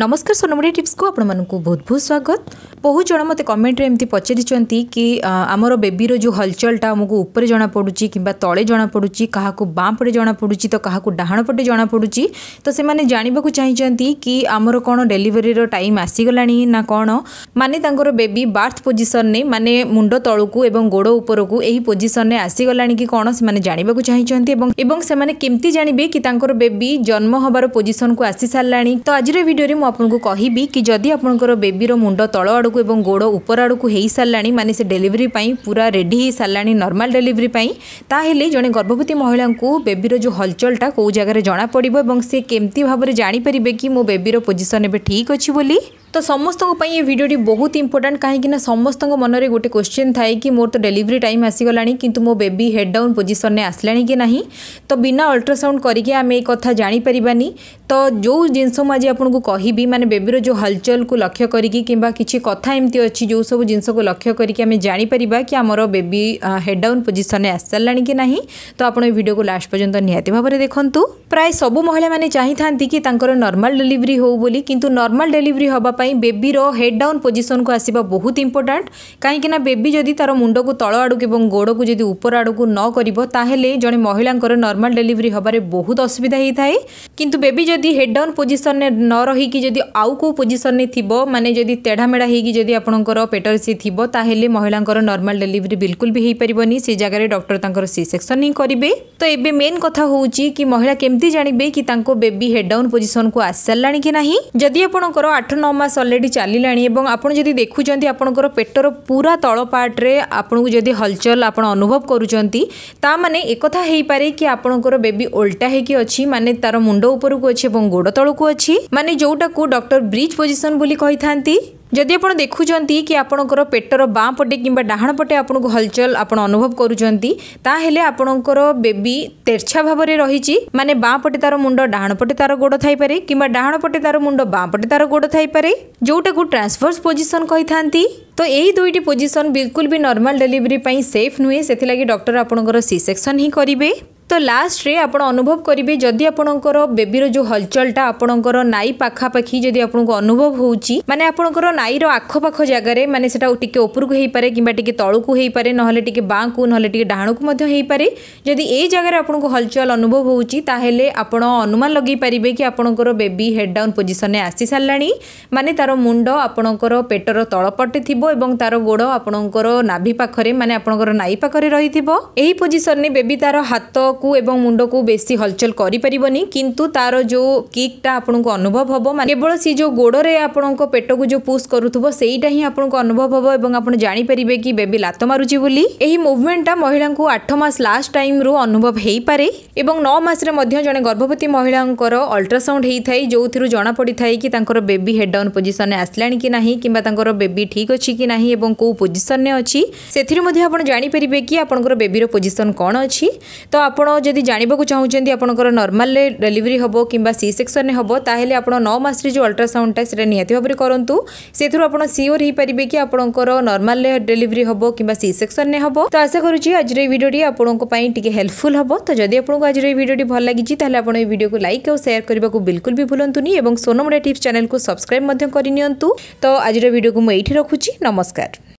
ନମସ୍କାର ସୋନମୁଡ଼ି ଟିପ୍ସକୁ ଆପଣମାନଙ୍କୁ ବହୁତ ବହୁତ ସ୍ୱାଗତ ବହୁତ ଜଣ ମୋତେ କମେଣ୍ଟରେ ଏମିତି ପଚାରିଛନ୍ତି କି ଆମର ବେବିର ଯେଉଁ ହଲଚଲଟା ଆମକୁ ଉପରେ ଜଣାପଡ଼ୁଛି କିମ୍ବା ତଳେ ଜଣାପଡ଼ୁଛି କାହାକୁ ବାଁ ପଟେ ଜଣାପଡ଼ୁଛି ତ କାହାକୁ ଡାହାଣ ପଟେ ଜଣାପଡ଼ୁଛି ତ ସେମାନେ ଜାଣିବାକୁ ଚାହିଁଛନ୍ତି କି ଆମର କ'ଣ ଡେଲିଭରିର ଟାଇମ୍ ଆସିଗଲାଣି ନା କ'ଣ ମାନେ ତାଙ୍କର ବେବି ବାର୍ଥ ପୋଜିସନ୍ରେ ମାନେ ମୁଣ୍ଡ ତଳକୁ ଏବଂ ଗୋଡ଼ ଉପରକୁ ଏହି ପୋଜିସନ୍ରେ ଆସିଗଲାଣି କି କ'ଣ ସେମାନେ ଜାଣିବାକୁ ଚାହିଁଛନ୍ତି ଏବଂ ଏବଂ ସେମାନେ କେମିତି ଜାଣିବେ କି ତାଙ୍କର ବେବି ଜନ୍ମ ହେବାର ପୋଜିସନ୍କୁ ଆସିସାରିଲାଣି ତ ଆଜିର ଭିଡ଼ିଓରେ আপনক কহিবি কি যদি আপনকৰ বেবিৰ মুণ্ড তলাৰক আৰু গোড়ো ওপৰাৰক হেই সাললাণী মানে সে ডেলিভৰি পাই पुरा ৰেডি হেই সাললাণী নরমাল ডেলিভৰি পাই তাহেলি জোন গৰ্ভৱতী মহিলাক বেবিৰ যো হলচলটা কো জগাৰে জনা পঢ়িব আৰু সে কেমতি ভাৱৰে জানি পৰিবে কি মো বেবিৰ পজিশন এবে ঠিক আছে বুলি तो समस्त ये भिडियोटी बहुत इंपोर्टां कहीं समस्त में गोटे क्वेश्चन थाए कि मोर तो डेलीवरी टाइम आसीगला कि मो बेबी हेड डाउन पोजिशन आसला कि ना तो बिना अल्ट्रासाउंड करके आम एक जापरबानी तो जो जिन आज आपको कह भी मैंने बेबीर जो हलचल को लक्ष्य करके किसी कथ एम अच्छी जो सब जिनस को लक्ष्य करें जापर कि आम बेबी हेड डाउन पोजिशन सारा कि ना तो आपड़ो को लास्ट पर्यटन निहती भाव में देखूँ प्राय सब महिला मैंने चाहिए कि नर्माल डेलीवरी हो नर्माल डेलीवरी हाँ बेबीर हेड डाउन पोजिशन को आसवा बहुत इम्पोर्टाट कहीं बेबी जदि तार मुंड को तल आड़क गोड़ को जदि ऊपर आड़क न करे जड़े महिला नर्माल डेलीवरी हबार बहुत असुविधा होता है कितु बेबी जदि हेड डाउन पोजिशन न रही जदि आउ कौ पोजिशन में थी मानने जदि टेढ़ामेढ़ा होगी आपंकर पेटर सी थी ताहले महिला नर्माल डेलीवरी बिल्कुल भी हो पारन से जगह डक्टर तर सी सेक्शन ही करेंगे तो ये मेन कथा हूँ कि महिला केमती जानवे कि बेबी हेड डाउन पोजिशन को आसारा कि ना जदि आपंकर आठ नौ मस ମାସ ଅଲରେଡ଼ି ଚାଲିଲାଣି ଏବଂ ଆପଣ ଯଦି ଦେଖୁଛନ୍ତି ଆପଣଙ୍କର ପେଟର ପୁରା ତଳ ପାର୍ଟରେ ଆପଣଙ୍କୁ ଯଦି ହଲଚଲ ଆପଣ ଅନୁଭବ କରୁଛନ୍ତି ତା ମାନେ ଏକଥା ହେଇପାରେ କି ଆପଣଙ୍କର ବେବି ଓଲଟା ହେଇକି ଅଛି ମାନେ ତାର ମୁଣ୍ଡ ଉପରକୁ ଅଛି ଏବଂ ଗୋଡ଼ ତଳକୁ ଅଛି ମାନେ ଯେଉଁଟାକୁ ଡକ୍ଟର ବ୍ରିଜ୍ ପୋଜିସନ୍ ବୋଲି କହିଥାନ୍ତି ଯଦି ଆପଣ ଦେଖୁଛନ୍ତି କି ଆପଣଙ୍କର ପେଟର ବାଁ ପଟେ କିମ୍ବା ଡାହାଣ ପଟେ ଆପଣଙ୍କୁ ହଲଚଲ ଆପଣ ଅନୁଭବ କରୁଛନ୍ତି ତାହେଲେ ଆପଣଙ୍କର ବେବି ତେର୍ଛା ଭାବରେ ରହିଛି ମାନେ ବାଁ ପଟେ ତାର ମୁଣ୍ଡ ଡାହାଣ ପଟେ ତାର ଗୋଡ଼ ଥାଇପାରେ କିମ୍ବା ଡାହାଣ ପଟେ ତାର ମୁଣ୍ଡ ବାଁ ପଟେ ତାର ଗୋଡ଼ ଥାଇପାରେ ଯେଉଁଟାକୁ ଟ୍ରାନ୍ସଭର୍ସ ପୋଜିସନ୍ କହିଥାନ୍ତି তো এই দুইটি পজিশন বিলকুল বি নর্মাল ডেলিভারি সেফ নুহে সেগে ডক্টর আপনার সি সেকশন হি করবে তো লাস্টে আপনার অনুভব করবে যদি আপনার বেবির যে হলচলটা আপনার নাই পাখাপাখি যদি আপনার অনুভব হচ্ছে মানে আপনার নাইর আখপাখ জায়গায় মানে সেটা টিকি উপরক হয়ে পড়ে কিংবা টিকি তলকু হয়ে পড়ে নহলে টিকি বাঁকু নহলে টিকি ডাহণকু হয়ে পড়ে যদি এই জায়গায় আপনার হলচল অনুভব হচ্ছে তাহলে আপনার অনুমান লগাই পারে কি আপনার বেবি হেড ডাউন পজিশনে আসি সারা মানে তার মুন্ড আপনার পেটর তলপটে থাকবে এবং তার গোড় আপনার নাভি পাখে মানে আপনার নাই পাখে রয়েছে এই পজিশনে বেবি তার হাত को मुंड को बेस हलचल कर जो किकटा आपको अनुभव हम मान केवल सी जो गोड़े आपण पेट को जो पुश करूटा अनुभव हम आप जापरेंगे कि बेबी लात मारूँगी मुभमेंटा महिला आठ मस लास्ट टाइम रु अनुभव हो पाए नौमास जे गर्भवती महिला अल्ट्रासाउंड होता जो थी जना पड़ थाए कि बेबी हेड डाउन पोजिशन आसला कि ना कि बेबी ठीक अच्छी कि ना कौ पोजिशन अच्छी से आज जापरेंगे कि आपंकर बेबी पोजिशन कौन अच्छी तो आपड़ যদি জাঁয়া চাহুন আপনার নর্মাল ডেলিভারি হব কিংবা সি সেকশন হব তাহলে আপনার ন মাসের যে অল্ট্রাসাউন্ডটা সেটা নিহতি ভাবে করতু সে আপনার সিওর হয়ে পারে কি আপনার নর্মাল ডেলিভারি হব কিংবা সি সেকশন হব তো আশা করছি আজর এই ভিডিওটি আপনার টিকি হেল্পফুল হব তো যদি আপনার আজর এই ভিডিওটি ভাল লাগিছি তাহলে আপনার এই ভিডিওকে লাইক আর সেয়ার করা বিলকুল বি ভুলতুনি এবং সোনমুড়া টিপস চ্যানেলকে সবসক্রাইব করে নিউ তো আজর ভিডিওকে মু এইটি রাখুছি নমস্কার